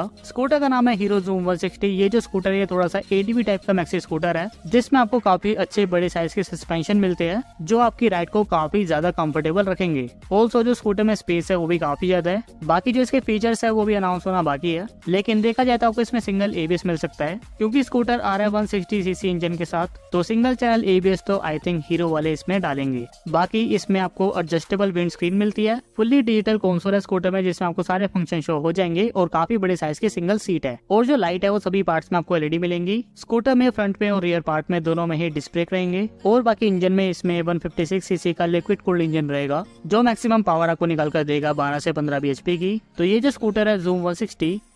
का स्कूटर का नाम है हीरो जूम वन सिक्सटी ये जो स्कूटर है थोड़ा सा एडीबी टाइप का मैक्सी स्कूटर है जिसमें आपको काफी अच्छे बड़े साइज के सस्पेंशन मिलते हैं जो आपकी राइड को काफी ज्यादा कंफर्टेबल रखेंगे ऑल्सो जो स्कूटर में स्पेस है वो भी काफी ज्यादा है बाकी जो इसके फीचर्स है वो भी अनाउंस होना बाकी है लेकिन देखा जाए तो आपको इसमें सिंगल एबीएस मिल सकता है क्यूँकी स्कूटर आ रहा है वन सीसी इंजन के साथ तो सिंगल चैनल एबीएस तो आई थिंक हीरो वाले इसमें डालेंगे बाकी इसमें आपको एडजस्टेबल विंड स्क्रीन मिलती है फुल्ली डिजिटल कॉन्सोल है स्कूटर में जिसमें आपको सारे फंक्शन शो हो जाएंगे और काफी बड़े साइज साइज की सिंगल सीट है और जो लाइट है वो सभी पार्ट में आपको एलईडी मिलेंगी स्कूटर में फ्रंट में और रियर पार्ट में दोनों में ही डिस्क रहेंगे और बाकी इंजन में इसमें वन सीसी का लिक्विड कूल्ड इंजन रहेगा जो मैक्सिमम पावर आपको निकाल कर देगा बारह से पंद्रह बी की तो ये जो स्कूटर है जूम वन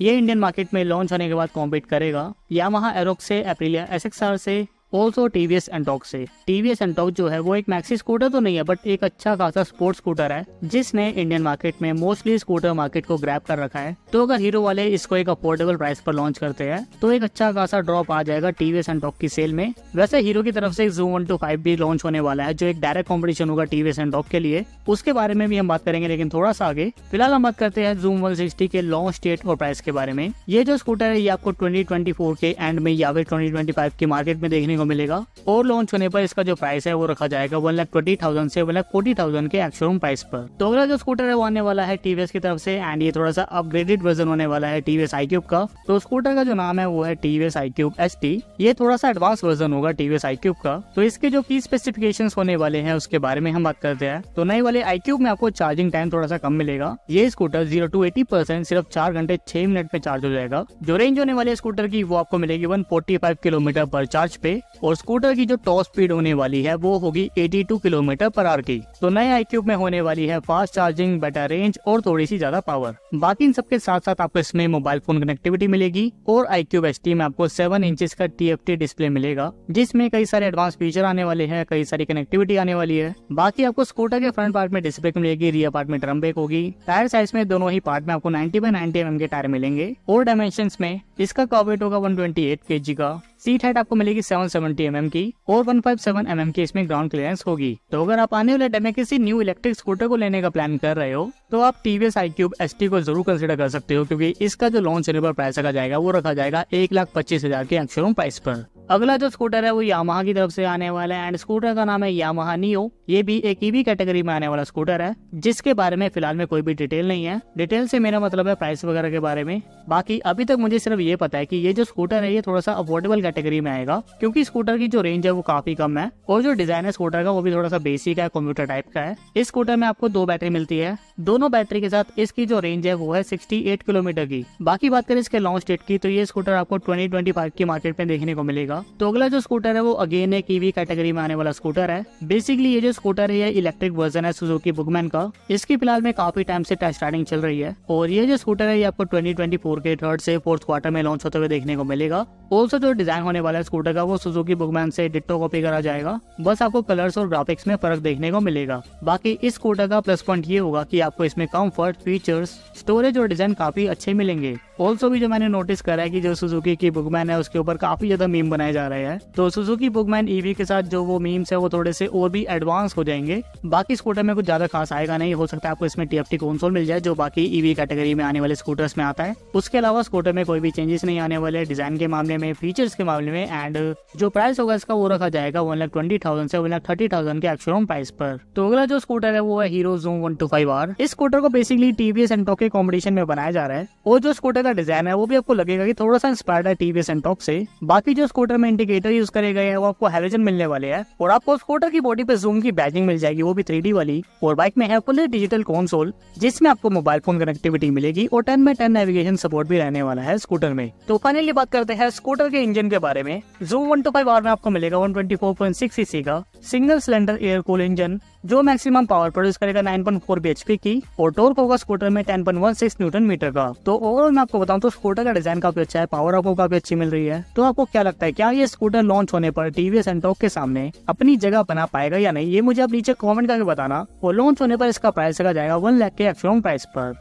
ये इंडियन मार्केट में लॉन्च होने के बाद कॉम्पीट करेगा या वहाँ एरोक से एप्रिलिया एस से also T V S Ntorq है टी वी एस एंटॉक्स जो है वो एक मैक्सी स्कूटर तो नहीं है बट एक अच्छा खासा स्पोर्ट्स स्कूटर है जिसने इंडियन मार्केट में मोस्टली स्कूटर मार्केट को ग्रैप कर रखा है तो अगर हीरो वाले इसको एक अफोर्डेबल प्राइस पर लॉन्च करते हैं तो एक अच्छा खासा ड्रॉप आ जाएगा टीवीएस एंटॉक की सेल में वैसे हीरो की तरफ से एक जूम वन टू फाइव भी लॉन्च होने वाला है जो एक डायरेक्ट कॉम्पिटिशन होगा टीवीएस एंटॉक के लिए उसके बारे में भी हम बात करेंगे लेकिन थोड़ा सा आगे फिलहाल हम बात करते हैं जूम वन सिक्सटी के लॉन्च डेट और प्राइस के बारे में ये जो स्कूटर है ये आपको ट्वेंटी ट्वेंटी फोर के एंड में या फिर ट्वेंटी ट्वेंटी फाइव की मार्केट में देखने को को मिलेगा और लॉन्च होने पर इसका जो प्राइस है वो रखा जाएगा वन लाख ट्वेंटी थाउजेंड से वन लाख फोर्टी थाउजेंड के एक्शोरूम प्राइस पर तो अगला जो स्कूटर है वो आने वाला है टीवीएस की तरफ से एंड ये थोड़ा सा अपग्रेडेड वर्जन होने वाला है टीवीएस आई क्यूब का तो स्कूटर का जो नाम है वो है TVS iQube S T ये थोड़ा सा एडवांस वर्जन होगा टीवीएस आई क्यूब का तो इसके जो की स्पेसिफिकेशन होने वाले हैं उसके बारे में हम बात करते हैं तो नए वाले आई क्यूब में आपको चार्जिंग टाइम थोड़ा सा कम मिलेगा ये scooter zero to eighty percent सिर्फ चार घंटे छह मिनट में चार्ज हो जाएगा जो रेंज होने वाले स्कूटर की वो आपको मिलेगी वन फोर्टी फाइव किलोमीटर पर चार्ज पे और स्कूटर की जो टॉप स्पीड होने वाली है वो होगी 82 किलोमीटर पर आर की तो नए आई में होने वाली है फास्ट चार्जिंग बेटर रेंज और थोड़ी सी ज्यादा पावर बाकी इन सबके साथ साथ आपको इसमें मोबाइल फोन कनेक्टिविटी मिलेगी और आई क्यूब एस में आपको सेवन इंच का टी डिस्प्ले मिलेगा जिसमें कई सारे एडवांस फीचर आने वाले हैं कई सारी कनेक्टिविटी आने वाली है बाकी आपको स्कूटर के फ्रंट पार्ट में डिस्प्ले मिलेगी रियर पार्ट में ड्रम ब्रेक होगी टायर साइज में दोनों ही पार्ट में आपको नाइन्टी बाय नाइनटी एम के टायर मिलेंगे और डायमेंशन में इसका कॉवेट होगा के जी का सीट हाइट आपको मिलेगी 770 mm की और 157 mm की इसमें ग्राउंड क्लियरेंस होगी तो अगर आप आने वाले टाइम में किसी न्यू इलेक्ट्रिक स्कूटर को लेने का प्लान कर रहे हो तो आप टीवीएस आई क्यूब एस को जरूर कंसिडर कर सकते हो क्योंकि इसका जो लॉन्च एनेबल प्राइस रखा जाएगा वो रखा जाएगा एक लाख पच्चीस हजार के अक्षरों प्राइस पर अगला जो स्कूटर है वो यामाहा की तरफ से आने वाला है एंड स्कूटर का नाम है यामाहा नियो ये भी एक ईवी कैटेगरी में आने वाला स्कूटर है जिसके बारे में फिलहाल में कोई भी डिटेल नहीं है डिटेल से मेरा मतलब है प्राइस वगैरह के बारे में बाकी अभी तक मुझे सिर्फ ये पता है की ये जो स्कूटर है ये थोड़ा सा अफोर्डेबल कैटेगरी में आएगा क्योंकि स्कूटर की जो रेंज है वो काफी कम है और जो डिजाइन है स्कूटर का वो भी थोड़ा सा बेसिक है कंप्यूटर टाइप का है इस स्कूटर में आपको दो बैटरी मिलती है दोनों बैटरी के साथ इसकी जो रेंज है वो है सिक्सटी किलोमीटर की बाकी बात करें इसके लॉन्च डेट की तो ये स्कूटर आपको ट्वेंटी की मार्केट में देखने को मिलेगा जाएगा तो अगला जो स्कूटर है वो अगेन एक ईवी कैटेगरी में आने वाला स्कूटर है बेसिकली ये जो स्कूटर है ये इलेक्ट्रिक वर्जन है सुजुकी बुकमैन का इसकी फिलहाल में काफी टाइम से टेस्ट राइडिंग चल रही है और ये जो स्कूटर है ये आपको ट्वेंटी ट्वेंटी फोर के थर्ड से फोर्थ क्वार्टर में लॉन्च होते हुए देखने को मिलेगा ऑल्सो जो डिजाइन होने वाला है स्कूटर का वो सुजुकी बुकमैन से डिट्टो कॉपी करा जाएगा बस आपको कलर्स और ग्राफिक्स में फर्क देखने को मिलेगा बाकी इस स्कूटर का प्लस पॉइंट ये होगा की आपको इसमें कम्फर्ट फीचर्स स्टोरेज और डिजाइन काफी अच्छे मिलेंगे ऑल्सो भी जो मैंने नोटिस करा है कि जो सुजुकी की बुकमैन है उसके ऊपर काफी ज्यादा मीम बनाए जा रहे हैं तो सुजुकी बुकमैन ईवी के साथ जो वो मीम्स है वो थोड़े से और भी एडवांस हो जाएंगे बाकी स्कूटर में कुछ ज्यादा खास आएगा नहीं हो सकता है आपको इसमें टीएफटी कौनसोल मिल जाए जो बाकी ईवी e कैटेगरी में आने वाले स्कूटर्स में आता है उसके अलावा स्कूटर में कोई भी चेंजेस नहीं आने वाले डिजाइन के मामले में फीचर्स के मामले में एंड जो प्राइस होगा इसका वो रखा जाएगा वन लाख ट्वेंटी थाउजेंड से वन लाख थर्टी थाउजेंड के एक्सरूम प्राइस पर तो अगला जो स्कूटर है वो है Hero Xoom one two five R इस स्कूटर को basically TVS Ntorq competition में बनाया जा रहा है और जो स्कूटर का डिजाइन है वो भी आपको लगेगा कि थोड़ा सा इंस्पायर्ड है टीवी सेंटॉक से बाकी जो स्कूटर में इंडिकेटर यूज करे गए हैं वो आपको हेलोजन मिलने वाले हैं और आपको स्कूटर की बॉडी पे जूम की बैजिंग मिल जाएगी वो भी थ्री वाली और बाइक में है फुल डिजिटल कॉन्सोल जिसमें आपको मोबाइल फोन कनेक्टिविटी मिलेगी और टेन में टेन नेविगेशन सपोर्ट भी रहने वाला है स्कूटर में तो फाइनली बात करते हैं स्कूटर के इंजन के बारे में Xoom one two five R में आपको मिलेगा one twenty four point six CC का single cylinder air cool engine जो मैक्सिमम पावर प्रोड्यूस करेगा नाइन पॉइंट फोर बी की और टोर्क होगा स्कूटर में ten point one six newton metre का तो ओवरऑल मैं आपको बताऊं तो स्कूटर का डिजाइन काफी अच्छा है पावर आपको काफी अच्छी मिल रही है तो आपको क्या लगता है क्या ये स्कूटर लॉन्च होने पर टीवीएस एंटॉक के सामने अपनी जगह बना पाएगा या नहीं ये मुझे आप नीचे कॉमेंट करके बताना और लॉन्च होने पर इसका प्राइस रखा जाएगा वन लैख के एक्सोम प्राइस पर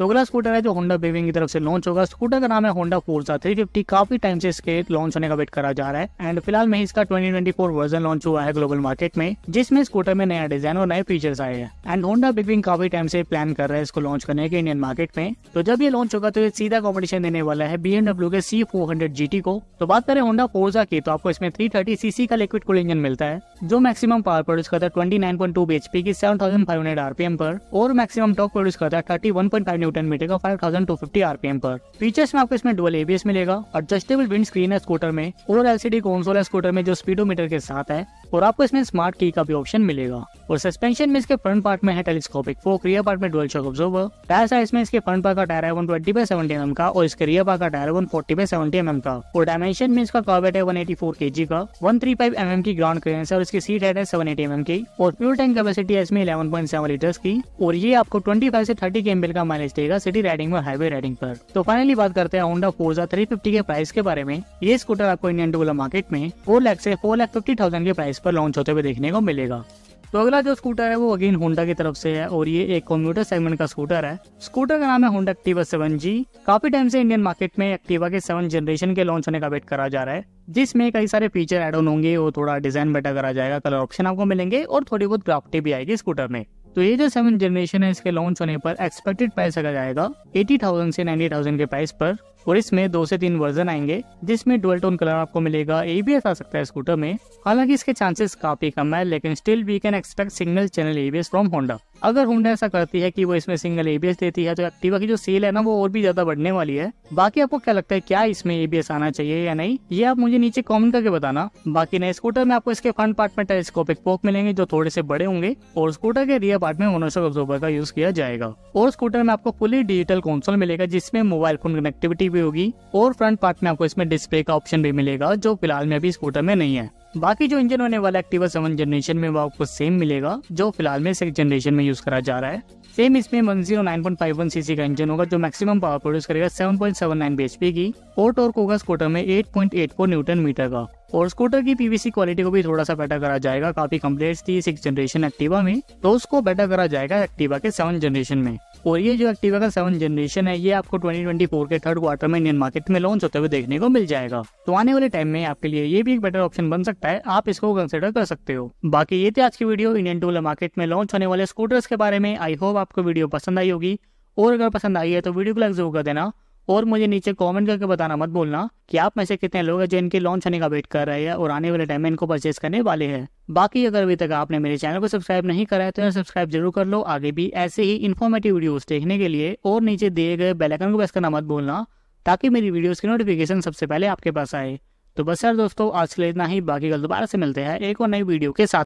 तो अगला स्कूटर है जो होंडा बेविंग की तरफ से लॉन्च होगा स्कूटर का नाम है होंडा फोर्सा 350 काफी टाइम से इसके लॉन्च होने का वेट करा जा रहा है एंड फिलहाल में इसका 2024 वर्जन लॉन्च हुआ है ग्लोबल मार्केट में जिसमें स्कूटर में नया डिजाइन और नए फीचर्स आए हैं एंड होंडा बिगविंग काफी टाइम से प्लान कर रहे हैं इसको लॉन्च करने के इंडियन मार्केट में तो जब ये लॉन्च होगा तो ये सीधा कॉम्पिटिशन देने वाला है बी के सी फोर हंड्रेड को तो बात करें होंडा फोर्जा की तो आपको इसमें थ्री थर्टी सीसी का लिक्विड कूल इंजन मिलता है जो मैक्सिमम पावर प्रोड्यूस करता है ट्वेंटी नाइन पॉइंट टू की seven thousand five hundred RPM पर और मैक्सिमम टॉक प्रोड्यूस करता है thirty one point five newton metre का फाइव थाउजेंड टू 5250 आरपीएम पर फीचर्स में आपको इसमें डुअल एबीएस मिलेगा एडजस्टेबल विंड स्क्रीन है स्कूटर में और एलसीडी कंसोल है स्कूटर में जो स्पीडोमीटर के साथ है और आपको इसमें स्मार्ट की का भी ऑप्शन मिलेगा और सस्पेंशन में इसके फ्रंट पार्ट में है टेलीस्कोपिक फोक रियर पार्ट में dual shock observer tyre size में इसके फ्रंट पार्ट का टायर है ट्वेंटी बाय सेवेंटी एम का और इसके रियर पार्ट का tyre one forty by seventy M का और डायमेंशन में इसका कॉबेट है के जी का एम एम mm की ग्राउंड क्लियरेंस है और इसकी सीट है एम एम mm की और फ्यूल टैंक कैपेसिटी है इसमें सेवन लीटर्स की और ये आपको ट्वेंटी फाइव से थर्टी के का माइलेज देगा सिटी राइडिंग में हाईवे राइडिंग पर तो फाइनली बात करते हैं होंडा फोर्जा फिफ्टी के प्राइस के बारे में ये स्कूटर आपको इंडियन टूलर मार्केट में फोर लाख से फोर लाख फिफ्टी थाउजेंड के प्राइस पर लॉन्च होते हुए देखने को मिलेगा तो अगला जो स्कूटर है वो अगेन होंडा की तरफ से है और ये एक कम्प्यूटर सेगमेंट का स्कूटर है स्कूटर का नाम है होंडा एक्टिवा सेवन जी काफी टाइम से इंडियन मार्केट में एक्टिवा के सेवन जनरेशन के लॉन्च होने का वेट करा जा रहा है जिसमें कई सारे फीचर एड ऑन होंगे और थोड़ा डिजाइन बेटर करा जाएगा कलर ऑप्शन आपको मिलेंगे और थोड़ी बहुत ग्राफ्टी भी आएगी स्कूटर में तो ये जो सेवन जनरेशन है इसके लॉन्च होने पर एक्सपेक्टेड प्राइस अगर जाएगा एटी थाउजेंड से थाउजेंड के प्राइस पर और इसमें दो से तीन वर्जन आएंगे जिसमें डुअल टोन कलर आपको मिलेगा ए बी एस आ सकता है स्कूटर में हालांकि इसके चांसेस काफी कम है लेकिन still we can expect single channel S from Honda अगर होंडा ऐसा करती है कि वो इसमें सिंगल एबीएस देती है तो एक्टिवा की जो सेल है ना वो और भी ज्यादा बढ़ने वाली है बाकी आपको क्या लगता है क्या इसमें एबीएस आना चाहिए या नहीं ये आप मुझे नीचे कॉमेंट करके बताना बाकी नए स्कूटर में आपको इसके फ्रंट पार्ट में टेलीस्कोपिक पोक मिलेंगे जो थोड़े से बड़े होंगे और स्कूटर के रियर पार्ट में मोनोशॉक ऑब्जर्वर का यूज किया जाएगा और स्कूटर में आपको फुली डिजिटल कॉन्सोल मिलेगा जिसमें मोबाइल फोन कनेक्टिविटी भी होगी और फ्रंट पार्ट में आपको इसमें डिस्प्ले का ऑप्शन भी मिलेगा जो फिलहाल में अभी स्कूटर में नहीं है बाकी जो इंजन होने वाला एक्टिवा सेवन जनरेशन में वो आपको सेम मिलेगा जो फिलहाल में सेकंड जनरेशन में यूज करा जा रहा है सेम इसमें one zero nine point five one CC का इंजन होगा जो मैक्सिमम पावर प्रोड्यूस करेगा सेवन पॉइंट सेवन नाइन की और टोर्क होगा स्कूटर में eight point eight four newton metre का और स्कूटर की पीवीसी क्वालिटी को भी थोड़ा सा बेटर करा जाएगा काफी कम्प्लेट थी सिक्स जनरेशन एक्टिवा में तो उसको बेटर करा जाएगा एक्टिवा के सेवन जनरेशन में और ये जो एक्टिवा का सेवन जनरेशन है ये आपको 2024 के थर्ड क्वार्टर में इंडियन मार्केट में लॉन्च होते हुए देखने को मिल जाएगा तो आने वाले टाइम में आपके लिए ये भी एक बेटर ऑप्शन बन सकता है आप इसको कंसिडर कर सकते हो बाकी ये थे आज की वीडियो इंडियन टूल मार्केट में लॉन्च होने वाले स्कूटर्स के बारे में आई होप आपको वीडियो पसंद आई होगी और अगर पसंद आई है तो वीडियो को लाइक जरूर कर देना और मुझे नीचे कमेंट करके बताना मत बोलना कि आप में से कितने लोग हैं जो इनके लॉन्च होने का वेट कर रहे हैं और आने वाले टाइम में इनको परचेस करने वाले हैं बाकी अगर अभी तक आपने मेरे चैनल को सब्सक्राइब नहीं करा है तो सब्सक्राइब जरूर कर लो आगे भी ऐसे ही इन्फॉर्मेटिव वीडियोस देखने के लिए और नीचे दिए गए बेलाइकन को प्रेस करना मत भूलना ताकि मेरी वीडियो की नोटिफिकेशन सबसे पहले आपके पास आए तो बस यार दोस्तों आज के लिए इतना ही बाकी कल दोबारा से मिलते हैं एक और नई वीडियो के साथ